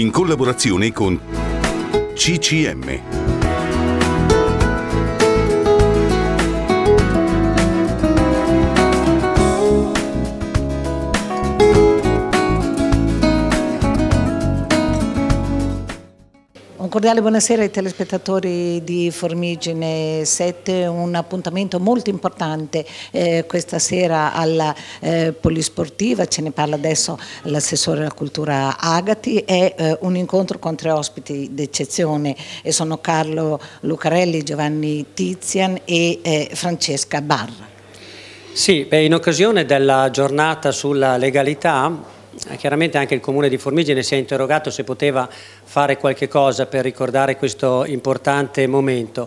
in collaborazione con CCM. cordiale buonasera ai telespettatori di Formigine 7, un appuntamento molto importante eh, questa sera alla eh, Polisportiva, ce ne parla adesso l'assessore della cultura Agati, è eh, un incontro con tre ospiti d'eccezione e sono Carlo Lucarelli, Giovanni Tizian e eh, Francesca Barra. Sì, beh, in occasione della giornata sulla legalità Chiaramente anche il Comune di Formigine si è interrogato se poteva fare qualche cosa per ricordare questo importante momento.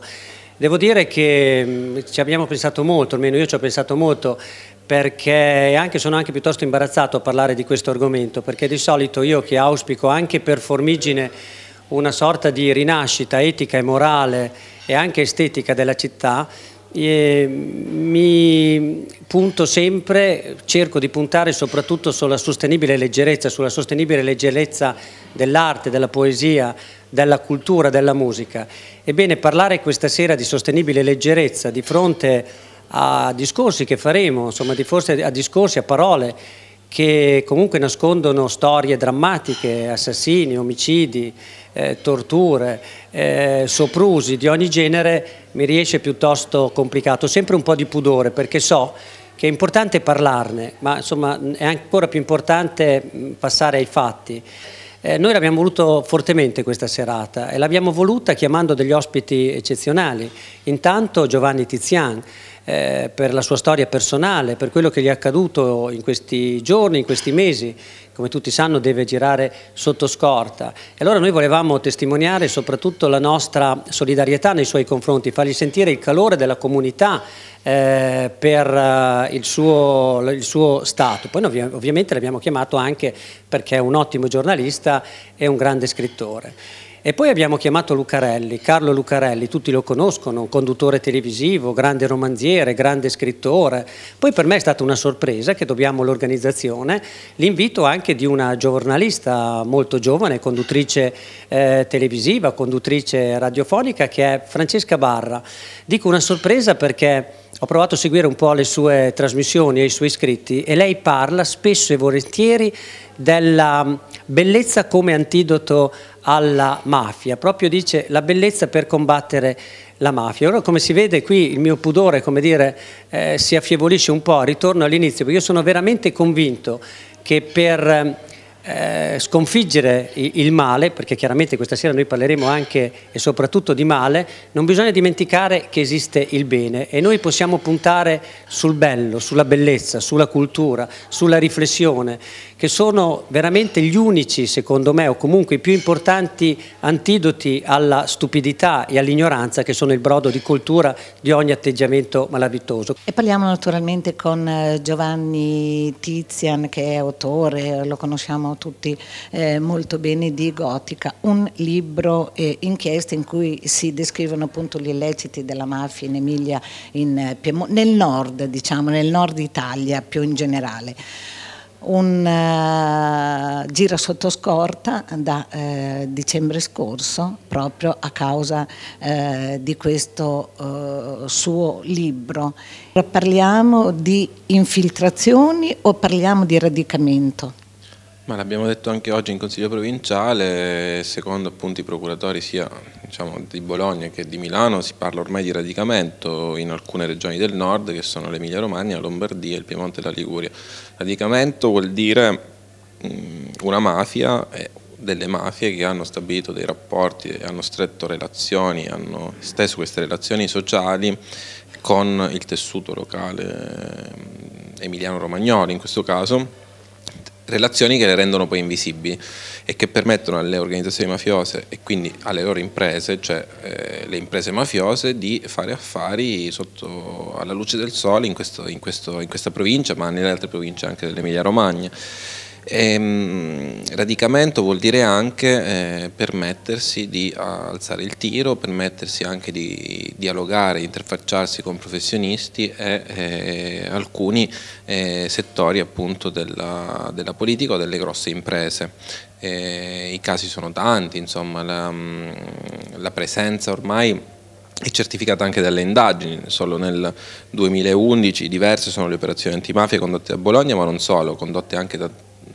Devo dire che mm, ci abbiamo pensato molto, almeno io ci ho pensato molto, perché anche, sono anche piuttosto imbarazzato a parlare di questo argomento, perché di solito io che auspico anche per Formigine una sorta di rinascita etica e morale e anche estetica della città, eh, mi punto sempre, cerco di puntare soprattutto sulla sostenibile leggerezza, sulla sostenibile leggerezza dell'arte, della poesia, della cultura, della musica. Ebbene, parlare questa sera di sostenibile leggerezza di fronte a discorsi che faremo, insomma, di forse a discorsi, a parole che comunque nascondono storie drammatiche, assassini, omicidi, eh, torture, eh, soprusi di ogni genere, mi riesce piuttosto complicato, sempre un po' di pudore perché so che è importante parlarne, ma insomma è ancora più importante mm, passare ai fatti. Eh, noi l'abbiamo voluto fortemente questa serata e l'abbiamo voluta chiamando degli ospiti eccezionali. Intanto Giovanni Tizian, eh, per la sua storia personale, per quello che gli è accaduto in questi giorni, in questi mesi. Come tutti sanno deve girare sotto scorta. E allora noi volevamo testimoniare soprattutto la nostra solidarietà nei suoi confronti, fargli sentire il calore della comunità eh, per eh, il, suo, il, suo, stato. Poi ovvi ovviamente l'abbiamo chiamato anche perché è un ottimo giornalista e un grande scrittore. E poi abbiamo chiamato Lucarelli, Carlo Lucarelli, tutti lo conoscono, conduttore televisivo, grande romanziere, grande scrittore. Poi per me è stata una sorpresa che dobbiamo all'organizzazione l'invito anche di una giornalista molto giovane, conduttrice eh, televisiva, conduttrice radiofonica, che è Francesca Barra. Dico una sorpresa perché... Ho provato a seguire un po' le sue trasmissioni e i suoi scritti e lei parla spesso e volentieri della bellezza come antidoto alla mafia, proprio dice la bellezza per combattere la mafia. Ora come si vede qui il mio pudore come dire, eh, si affievolisce un po', ritorno all'inizio, perché io sono veramente convinto che per ehm, eh, sconfiggere il male, perché chiaramente questa sera noi parleremo anche e soprattutto di male, non bisogna dimenticare che esiste il bene e noi possiamo puntare sul bello, sulla bellezza, sulla cultura, sulla riflessione, che sono veramente gli unici, secondo me, o comunque i più importanti antidoti alla stupidità e all'ignoranza che sono il brodo di cultura di ogni atteggiamento malavitoso. E parliamo naturalmente con eh, Giovanni Tizian che è autore, lo conosciamo sappiamo tutti eh, molto bene di Gotica, un libro eh, inchiesta in cui si descrivono appunto gli illeciti della mafia in Emilia, in, eh, nel nord diciamo, nel nord Italia più in generale un uh, eh, gira sotto scorta da uh, dicembre scorso proprio a causa uh, di questo suo libro. Parliamo di infiltrazioni o parliamo di radicamento? Ma l'abbiamo detto anche oggi in Consiglio provinciale, secondo appunto i procuratori sia diciamo, di Bologna che di Milano si parla ormai di radicamento in alcune regioni del nord che sono l'Emilia Romagna, la Lombardia, il Piemonte e la Liguria. Radicamento vuol dire mm, una mafia e eh, delle mafie che hanno stabilito dei rapporti, hanno stretto relazioni, hanno steso queste relazioni sociali con il tessuto locale mm, emiliano-romagnolo in questo caso relazioni che le rendono poi invisibili e che permettono alle organizzazioni mafiose e quindi alle loro imprese, cioè eh, le imprese mafiose, di fare affari sotto alla luce del sole in, questo, in, questo, in questa provincia, ma nelle altre province anche dell'Emilia Romagna. E, ehm, radicamento vuol dire anche eh, permettersi di ah, alzare il tiro, permettersi anche di dialogare, interfacciarsi con professionisti e eh, alcuni eh, settori appunto della, della politica o delle grosse imprese. Eh, I casi sono tanti, insomma, la, mm, la presenza ormai è certificata anche dalle indagini, solo nel 2011 diverse sono le operazioni antimafia condotte a Bologna, ma non solo, condotte anche da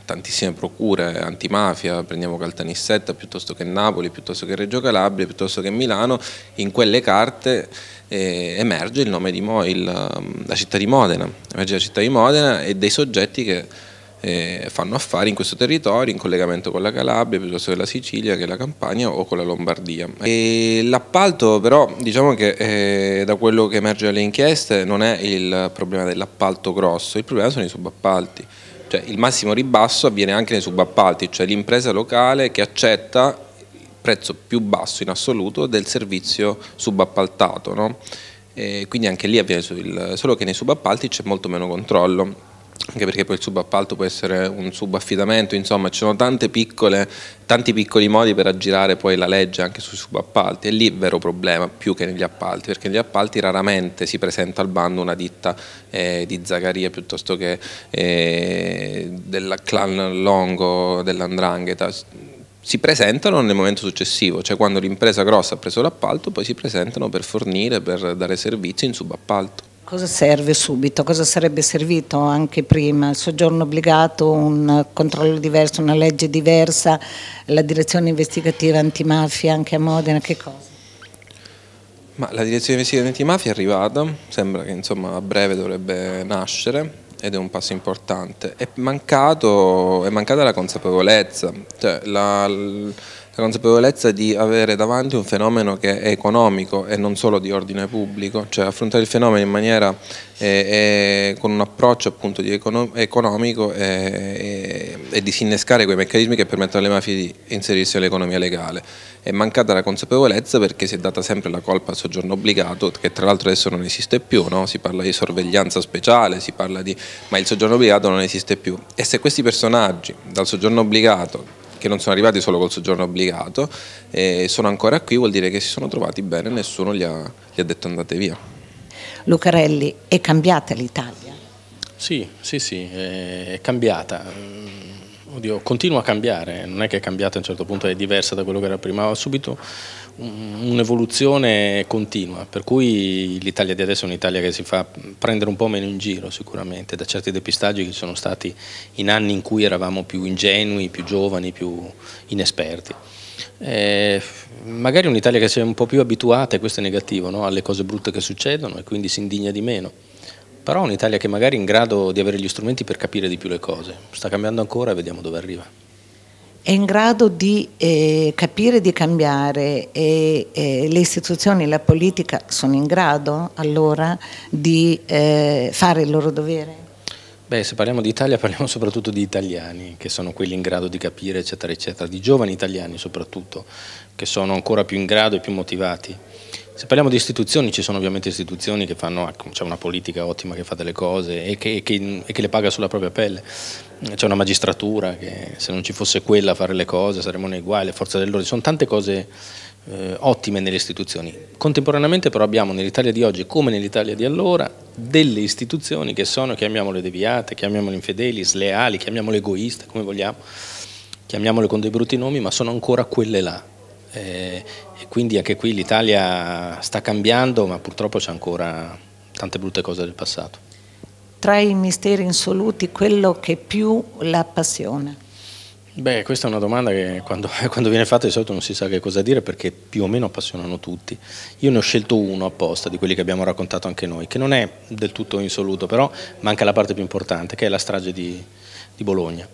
tantissime procure antimafia, prendiamo Caltanissetta piuttosto che Napoli, piuttosto che Reggio Calabria, piuttosto che Milano, in quelle carte eh, emerge il nome di Mo, il, ehm, la città di Modena, emerge la città di Modena e dei soggetti che eh, fanno affari in questo territorio in collegamento con la Calabria, piuttosto che la Sicilia, che la Campania o con la Lombardia. l'appalto però diciamo che eh, da quello che emerge dalle inchieste non è il problema dell'appalto grosso, il problema sono i subappalti cioè, il massimo ribasso avviene anche nei subappalti, cioè l'impresa locale che accetta il prezzo più basso in assoluto del servizio subappaltato, no? quindi anche lì avviene, solo che nei subappalti c'è molto meno controllo anche perché poi il subappalto può essere un subaffidamento, insomma ci sono tante piccole, tanti piccoli modi per aggirare poi la legge anche sui subappalti, è lì il vero problema più che negli appalti, perché negli appalti raramente si presenta al bando una ditta eh, di Zagaria piuttosto che eh, della clan Longo, dell'Andrangheta, si presentano nel momento successivo, cioè quando l'impresa grossa ha preso l'appalto poi si presentano per fornire, per dare servizi in subappalto. Cosa serve subito? Cosa sarebbe servito anche prima? Il soggiorno obbligato, un controllo diverso, una legge diversa, la direzione investigativa antimafia anche a Modena, che cosa? Ma la direzione investigativa antimafia è arrivata, sembra che insomma, a breve dovrebbe nascere ed è un passo importante. È, mancato, è mancata la consapevolezza, cioè, la, la consapevolezza di avere davanti un fenomeno che è economico e non solo di ordine pubblico, cioè affrontare il fenomeno in maniera eh, eh, con un approccio appunto econo economico eh, e disinnescare quei meccanismi che permettono alle mafie di inserirsi nell'economia legale. È mancata la consapevolezza perché si è data sempre la colpa al soggiorno obbligato, che tra l'altro adesso non esiste più, no? si parla di sorveglianza speciale, si parla di... ma il soggiorno obbligato non esiste più. E se questi personaggi dal soggiorno obbligato che non sono arrivati solo col soggiorno obbligato e sono ancora qui, vuol dire che si sono trovati bene, nessuno gli ha, gli ha detto andate via. Lucarelli, è cambiata l'Italia? Sì, sì, sì, è cambiata oddio, continua a cambiare, non è che è cambiata a un certo punto, è diversa da quello che era prima, ha subito un'evoluzione continua, per cui l'Italia di adesso è un'Italia che si fa prendere un po' meno in giro sicuramente, da certi depistaggi che sono stati in anni in cui eravamo più ingenui, più giovani, più inesperti. Eh, magari un'Italia che si è un po' più abituata, e questo è negativo, no? alle cose brutte che succedono e quindi si indigna di meno però un'Italia che magari è in grado di avere gli strumenti per capire di più le cose. Sta cambiando ancora e vediamo dove arriva. È in grado di eh, capire di cambiare e eh, le istituzioni, e la politica sono in grado allora di eh, fare il loro dovere? Beh, se parliamo di Italia parliamo soprattutto di italiani, che sono quelli in grado di capire, eccetera, eccetera, di giovani italiani soprattutto, che sono ancora più in grado e più motivati. Se parliamo di istituzioni, ci sono ovviamente istituzioni che fanno, ecco, c'è una politica ottima che fa delle cose e che, che, e che le paga sulla propria pelle, c'è una magistratura che se non ci fosse quella a fare le cose saremmo nei guai, le forze dell'ordine, sono tante cose eh, ottime nelle istituzioni. Contemporaneamente però abbiamo nell'Italia di oggi come nell'Italia di allora delle istituzioni che sono, chiamiamole deviate, chiamiamole infedeli, sleali, chiamiamole egoiste, come vogliamo, chiamiamole con dei brutti nomi, ma sono ancora quelle là. Eh, e quindi anche qui l'Italia sta cambiando, ma purtroppo c'è ancora tante brutte cose del passato. Tra i misteri insoluti, quello che più la appassiona? Beh, questa è una domanda che quando, quando, viene fatta di solito non si sa che cosa dire perché più o meno appassionano tutti. Io ne ho scelto uno apposta di quelli che abbiamo raccontato anche noi, che non è del tutto insoluto, però manca la parte più importante, che è la strage di, di Bologna.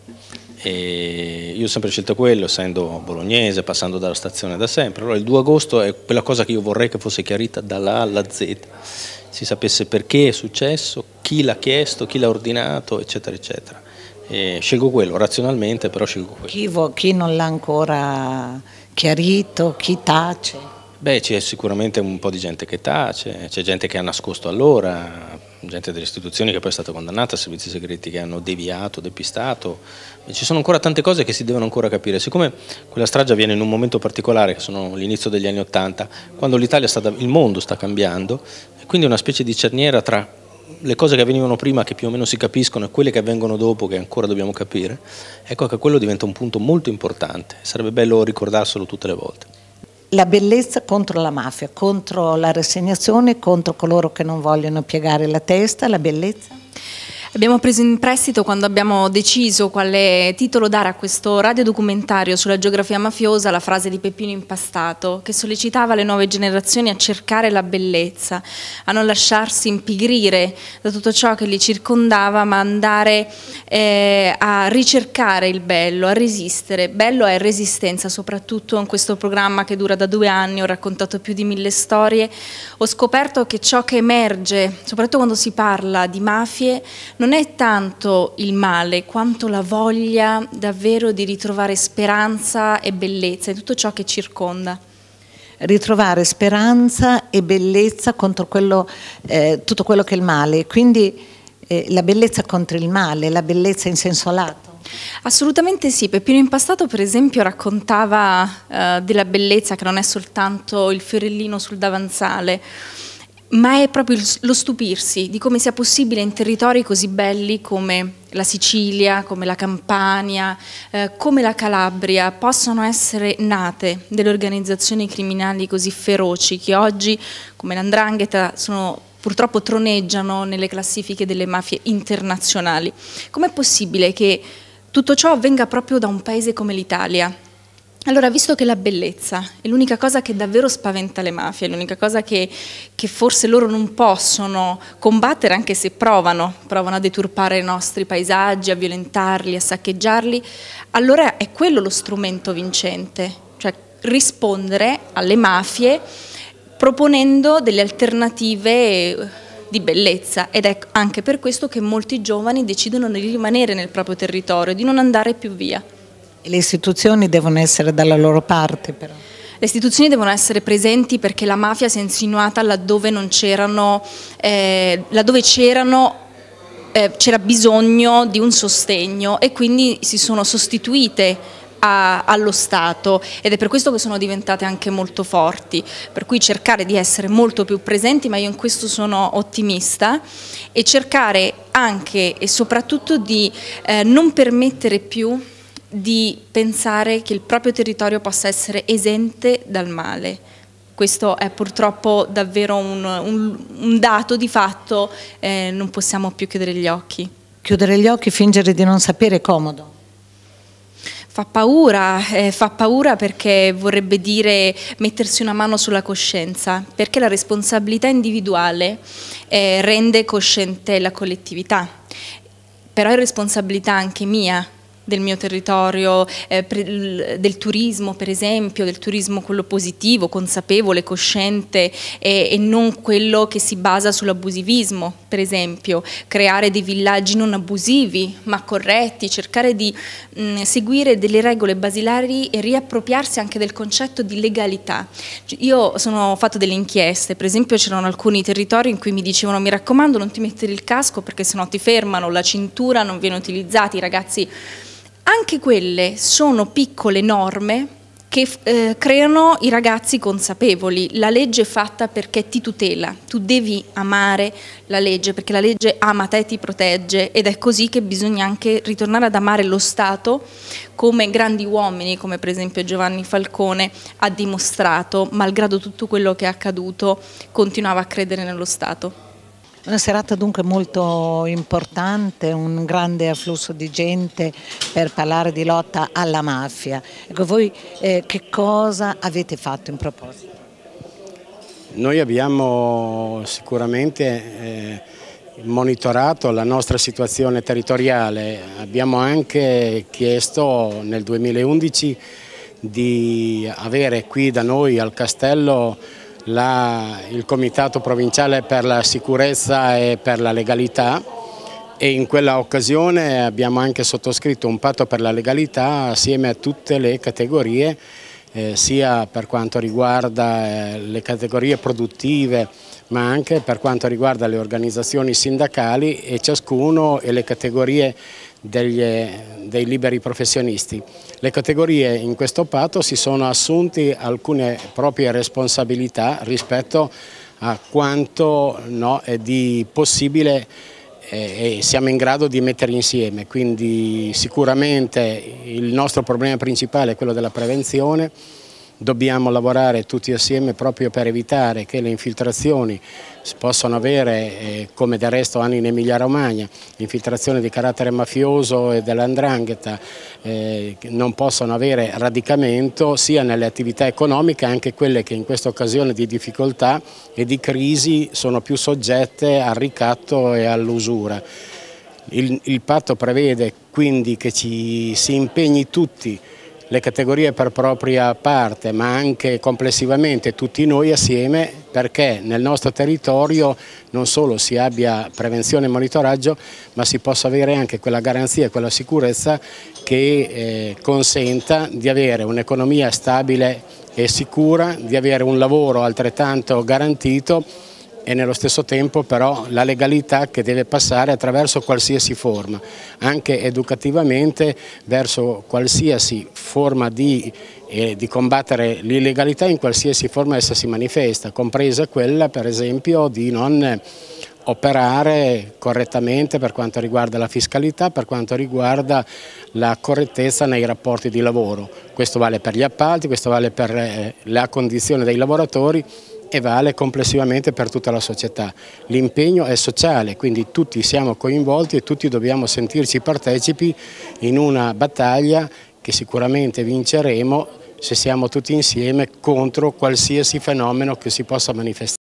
E io ho sempre scelto quello, essendo bolognese, passando dalla stazione da sempre. Allora il 2 agosto è quella cosa che io vorrei che fosse chiarita dalla A alla Z, si sapesse perché è successo, chi l'ha chiesto, chi l'ha ordinato, eccetera, eccetera. E scelgo quello, razionalmente però scelgo quello. Chi, chi non l'ha ancora chiarito, chi tace? Beh, c'è sicuramente un po' di gente che tace, c'è gente che ha nascosto allora, gente delle istituzioni che poi è stata condannata, servizi segreti che hanno deviato, depistato, ci sono ancora tante cose che si devono ancora capire. Siccome quella strage avviene in un momento particolare, che sono l'inizio degli anni Ottanta, quando l'Italia sta, il mondo sta cambiando, e quindi una specie di cerniera tra le cose che avvenivano prima che più o meno si capiscono e quelle che avvengono dopo che ancora dobbiamo capire, ecco che quello diventa un punto molto importante, sarebbe bello ricordarselo tutte le volte la bellezza contro la mafia, contro la rassegnazione, contro coloro che non vogliono piegare la testa, la bellezza? Abbiamo preso in prestito quando abbiamo deciso quale titolo dare a questo radiodocumentario sulla geografia mafiosa la frase di Peppino Impastato che sollecitava le nuove generazioni a cercare la bellezza, a non lasciarsi impigrire da tutto ciò che li circondava ma andare eh, a ricercare il bello, a resistere. Bello è resistenza, soprattutto in questo programma che dura da due anni, ho raccontato più di mille storie, ho scoperto che ciò che emerge, soprattutto quando si parla di mafie, non è tanto il male quanto la voglia davvero di ritrovare speranza e bellezza in tutto ciò che circonda. Ritrovare speranza e bellezza contro quello, eh, tutto quello che è il male, quindi eh, la bellezza contro il male, la bellezza in senso lato. Assolutamente sì, Peppino Impastato per esempio raccontava eh, della bellezza che non è soltanto il fiorellino sul davanzale, ma è proprio lo stupirsi di come sia possibile in territori così belli come la Sicilia, come la Campania, eh, come la Calabria, possano essere nate delle organizzazioni criminali così feroci che oggi, come l'Andrangheta, sono purtroppo troneggiano nelle classifiche delle mafie internazionali. Com'è possibile che tutto ciò avvenga proprio da un paese come l'Italia? Allora, visto che la bellezza è l'unica cosa che davvero spaventa le mafie, è l'unica cosa che, che, forse loro non possono combattere, anche se provano, provano a deturpare i nostri paesaggi, a violentarli, a saccheggiarli, allora è quello lo strumento vincente, cioè rispondere alle mafie proponendo delle alternative di bellezza ed è anche per questo che molti giovani decidono di rimanere nel proprio territorio, di non andare più via. Le istituzioni devono essere dalla loro parte però. Le istituzioni devono essere presenti perché la mafia si è insinuata laddove non c'erano eh, eh c'era eh, bisogno di un sostegno e quindi si sono sostituite a, allo Stato ed è per questo che sono diventate anche molto forti, per cui cercare di essere molto più presenti, ma io in questo sono ottimista, e cercare anche e soprattutto di eh, non permettere più di pensare che il proprio territorio possa essere esente dal male. Questo è purtroppo davvero un, un, un dato di fatto, eh, non possiamo più chiudere gli occhi. Chiudere gli occhi, e fingere di non sapere è comodo. Fa paura, eh, fa paura perché vorrebbe dire mettersi una mano sulla coscienza, perché la responsabilità individuale eh, rende cosciente la collettività, però è responsabilità anche mia, del mio territorio, eh, pre, del turismo per esempio, del turismo quello positivo, consapevole, cosciente eh, e non quello che si basa sull'abusivismo per esempio, creare dei villaggi non abusivi ma corretti, cercare di mh, mm, seguire delle regole basilari e riappropriarsi anche del concetto di legalità. Cioè, io sono, fatto delle inchieste, per esempio c'erano alcuni territori in cui mi dicevano mi raccomando non ti mettere il casco perché sennò ti fermano, la cintura non viene utilizzata, i ragazzi anche quelle sono piccole norme che eh, creano i ragazzi consapevoli. La legge è fatta perché ti tutela, tu devi amare la legge, perché la legge ama te, e ti protegge ed è così che bisogna anche ritornare ad amare lo Stato come grandi uomini, come per esempio Giovanni Falcone ha dimostrato, malgrado tutto quello che è accaduto, continuava a credere nello Stato. Una serata dunque molto importante, un grande afflusso di gente per parlare di lotta alla mafia. Ecco, voi eh, che cosa avete fatto in proposito? Noi abbiamo sicuramente eh, monitorato la nostra situazione territoriale, abbiamo anche chiesto nel 2011 di avere qui da noi al castello la, il Comitato Provinciale per la Sicurezza e per la Legalità e in quella occasione abbiamo anche sottoscritto un patto per la legalità assieme a tutte le categorie eh, sia per quanto riguarda eh, le categorie produttive ma anche per quanto riguarda le organizzazioni sindacali e ciascuno e le categorie degli, eh, dei liberi professionisti. Le categorie in questo patto si sono assunti alcune proprie responsabilità rispetto a quanto no, è di possibile eh, e siamo in grado di mettere insieme, quindi sicuramente il nostro problema principale è quello della prevenzione, dobbiamo lavorare tutti assieme proprio per evitare che le infiltrazioni possano avere, eh, come del resto hanno in Emilia Romagna, infiltrazioni di carattere mafioso e dell'andrangheta eh, non possono avere radicamento sia nelle attività economiche, anche quelle che in questa occasione di difficoltà e di crisi sono più soggette al ricatto e all'usura. Il, il patto prevede quindi che ci si impegni tutti le categorie per propria parte ma anche complessivamente tutti noi assieme perché nel nostro territorio non solo si abbia prevenzione e monitoraggio ma si possa avere anche quella garanzia e quella sicurezza che eh, consenta di avere un'economia stabile e sicura, di avere un lavoro altrettanto garantito e nello stesso tempo però la legalità che deve passare attraverso qualsiasi forma, anche educativamente verso qualsiasi forma di, eh, di combattere l'illegalità in qualsiasi forma essa si manifesta, compresa quella per esempio di non operare correttamente per quanto riguarda la fiscalità, per quanto riguarda la correttezza nei rapporti di lavoro. Questo vale per gli appalti, questo vale per eh, la condizione dei lavoratori e vale complessivamente per tutta la società. L'impegno è sociale, quindi tutti siamo coinvolti e tutti dobbiamo sentirci partecipi in una battaglia che sicuramente vinceremo se siamo tutti insieme contro qualsiasi fenomeno che si possa manifestare.